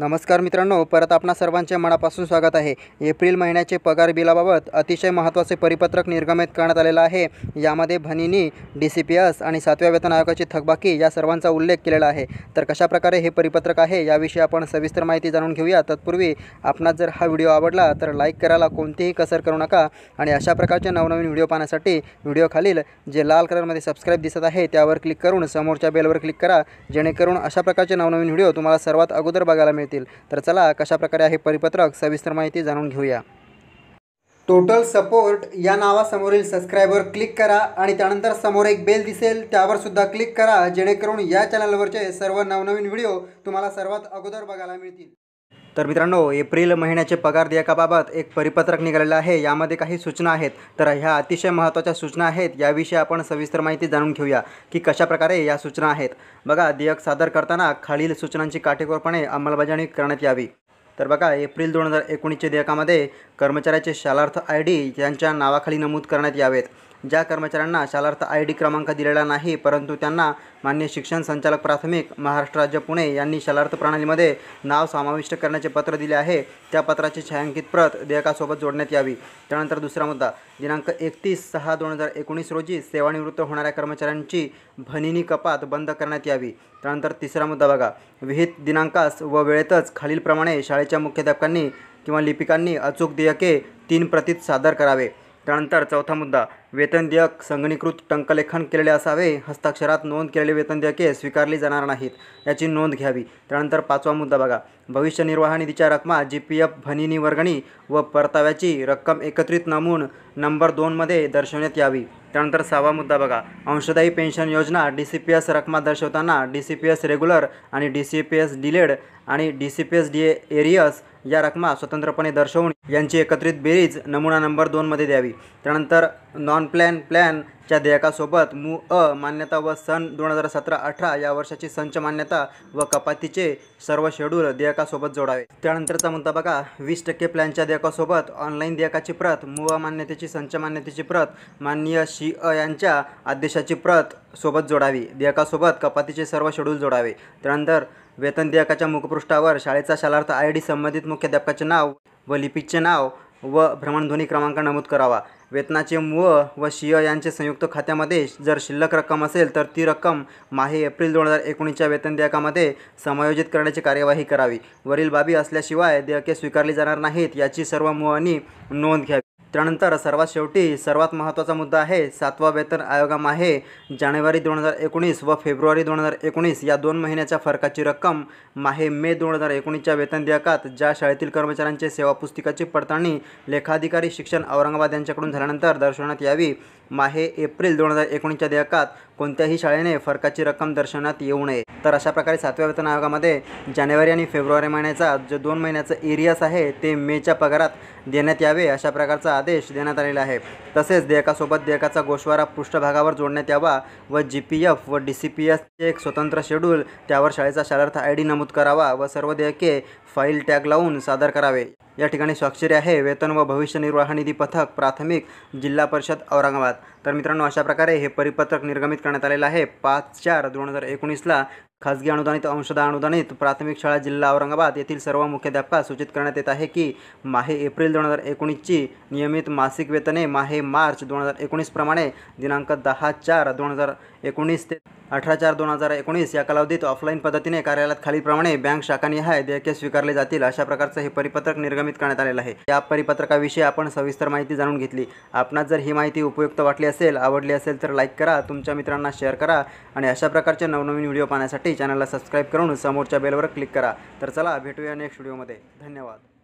नमस्कार मित्रांनो परत आपणा सर्वांचे मनापासून स्वागत आहे एप्रिल महिन्याचे पगार बिलाबाबत अतिशय महत्त्वाचे परिपत्रक निर्गमित करण्यात आलेलं आहे यामध्ये भनिनी डी सी पी एस आणि सातव्या वेतन आयोगाची थकबाकी या सर्वांचा उल्लेख केलेला आहे तर कशाप्रकारे हे परिपत्रक आहे याविषयी आपण सविस्तर माहिती जाणून घेऊया तत्पूर्वी आपणास जर हा व्हिडिओ आवडला तर लाईक करायला कोणतीही कसर करू नका आणि अशा प्रकारचे नवनवीन व्हिडिओ पाहण्यासाठी व्हिडिओ खालील जे लाल कलरमध्ये सबस्क्राईब दिसत आहे त्यावर क्लिक करून समोरच्या बेलवर क्लिक करा जेणेकरून अशा प्रकारचे नवनवीन व्हिडिओ तुम्हाला सर्वात अगोदर बघायला मिळेल मिळतील तर चला कशाप्रकारे आहे परिपत्रक सविस्तर माहिती जाणून घेऊया टोटल सपोर्ट या नावासमोरील सबस्क्राईबवर क्लिक करा आणि त्यानंतर समोर एक बेल दिसेल त्यावर सुद्धा क्लिक करा जेणेकरून या चॅनलवरचे सर्व नवनवीन व्हिडिओ तुम्हाला सर्वात अगोदर बघायला मिळतील तर मित्रांनो एप्रिल महिन्याचे पगार देयकाबाबत एक परिपत्रक निघालेलं आहे यामध्ये काही सूचना आहेत तर ह्या अतिशय महत्त्वाच्या सूचना आहेत याविषयी आपण सविस्तर माहिती जाणून घेऊया की कशाप्रकारे या सूचना आहेत बघा देयक सादर करताना खालील सूचनांची काटेकोरपणे अंमलबजावणी करण्यात यावी तर बघा एप्रिल दोन हजार एकोणीसच्या देयकामध्ये कर्मचाऱ्याचे शालार्थ आय डी यांच्या नावाखाली नमूद करण्यात यावेत ज्या कर्मचाऱ्यांना शालार्थ आय डी क्रमांक दिलेला नाही परंतु त्यांना मान्य शिक्षण संचालक प्राथमिक महाराष्ट्र राज्य पुणे यांनी शालार्थ प्रणालीमध्ये नाव समाविष्ट करण्याचे पत्र दिले आहे त्या पत्राची छायांकित प्रत देयकासोबत जोडण्यात यावी त्यानंतर दुसरा मुद्दा दिनांक एकतीस सहा दोन हजार एकोणीस रोजी सेवानिवृत्त होणाऱ्या कर्मचाऱ्यांची भनिनी कपात बंद करण्यात यावी त्यानंतर तिसरा मुद्दा बघा विहित दिनांकास व वेळेतच खालीलप्रमाणे शाळेच्या मुख्याध्यापकांनी किंवा लिपिकांनी अचूक देयके तीन प्रतीत सादर करावे त्यानंतर चौथा मुद्दा वेतन देयक संगणीकृत टंकलेखन केलेले असावे हस्ताक्षरात नोंद केलेले वेतन देयके स्वीकारली जाणार नाहीत याची नोंद घ्यावी त्यानंतर पाचवा मुद्दा बघा भविष्य निर्वाह निधीच्या रकमा जी पी एफ भनिनी वर्गणी व परताव्याची रक्कम एकत्रित नमून नंबर दोनमध्ये दर्शवण्यात यावी त्यानंतर सहावा मुद्दा बघा अंशदायी पेन्शन योजना डी सी पी एस रकमा दर्शवताना D C P S regular आणि D C P S delayed आणि D C P S D arrears या रकमा स्वतंत्रपणे दर्शवून यांची एकत्रित बेरीज नमुना नंबर दोनमध्ये द्यावी त्यानंतर नॉन प्लॅन प्लॅनच्या देयकासोबत मू अ मान्यता व सन दोन हजार सतरा अठरा या वर्षाची संच मान्यता व कपातीचे सर्व शेड्यूल देयकासोबत जोडावे त्यानंतरचा मुद्दा बघा वीस टक्के प्लॅनच्या देयकासोबत ऑनलाईन देयकाची प्रत मु अ मान्यतेची संच मान्यतेची प्रत माननीय शी अ यांच्या आदेशाची प्रत सोबत जोडावी देयकासोबत कपातीचे सर्व शेड्यूल जोडावे त्यानंतर वेतन देयकाच्या मुखपृष्ठावर शाळेचा शालार्थ आय डी संबंधित मुख्याध्यापकाचे नाव व लिपिकचे नाव व भ्रमणध्वनी क्रमांक नमूद करावा वेतनाचे मूळ व शिय यांचे संयुक्त खात्यामध्ये जर शिल्लक रक्कम असेल तर ती रक्कम माहे एप्रिल दोन हजार एकोणीसच्या वेतन देयकामध्ये समायोजित करण्याची कार्यवाही करावी वरील बाबी असल्याशिवाय देयके स्वीकारली जाणार नाहीत याची सर्व मुळांनी नोंद घ्यावी त्यानंतर सर्वात शेवटी सर्वात महत्त्वाचा मुद्दा आहे सातवा वेतन माहे जानेवारी दोन हजार एकोणीस व फेब्रुवारी दोन हजार एकोणीस या दोन महिन्याच्या फरकाची रक्कम माहे मे दोन हजार एकोणीसच्या वेतन देयकात ज्या शाळेतील कर्मचाऱ्यांचे सेवा पुस्तिकाची पडताळणी लेखाधिकारी शिक्षण औरंगाबाद यांच्याकडून झाल्यानंतर दर्शवण्यात यावी माहे एप्रिल दोन हजार एकोणीसच्या देयकात कोणत्याही शाळेने फरकाची रक्कम दर्शवण्यात येऊ नये तर अशा प्रकारे सातव्या वेतन आयोगामध्ये जानेवारी आणि फेब्रुवारी महिन्याचा जो दोन महिन्याचं एरियास आहे ते मेच्या पगारात देण्यात यावे अशा प्रकारचा आदेश देण्यात आलेला आहे तसेच देयकासोबत देयकाचा गोशवारा पृष्ठभागावर जोडण्यात यावा व जी पी एफ व डी सी पी एसचे एक स्वतंत्र शेड्यूल त्यावर शाळेचा शालार्थ आय डी नमूद करावा व सर्व देयके फाईल टॅग लावून सादर करावे या ठिकाणी स्वाक्षरी आहे वेतन व भविष्य निर्वाह निधी पथक प्राथमिक जिल्हा परिषद औरंगाबाद तर मित्रांनो अशा प्रकारे हे परिपत्रक निर्गमित करण्यात आलेलं आहे पाच चार दोन हजार एकोणीसला खाजगी अनुदानित अंशदा अनुदानित प्राथमिक शाळा जिल्हा औरंगाबाद येथील सर्व मुख्याध्यापकास सूचित करण्यात येत आहे की माहे एप्रिल दोन हजार एकोणीसची नियमित मासिक वेतने माहे मार्च दोन हजार एकोणीसप्रमाणे दिनांक दहा चार दोन हजार एकोणीस ते अठरा चार दोन हजार एकोणीस या कालावधीत ऑफलाईन पद्धतीने कार्यालयात खालीलप्रमाणे बँक शाखानिहाय देयके स्वीकारले जातील अशा प्रकारचं हे परिपत्रक निर्गमित करण्यात आलेलं आहे या परिपत्रकाविषयी आपण सविस्तर माहिती जाणून घेतली आपणास जर ही माहिती उपयुक्त वाटली असेल आवडली असेल तर लाईक करा तुमच्या मित्रांना शेअर करा आणि अशा प्रकारचे नवनवीन व्हिडिओ पाहण्यासाठी चॅनलला सबस्क्राईब करून समोरच्या बेलवर क्लिक करा तर चला भेटूया नेक्स्ट व्हिडिओमध्ये धन्यवाद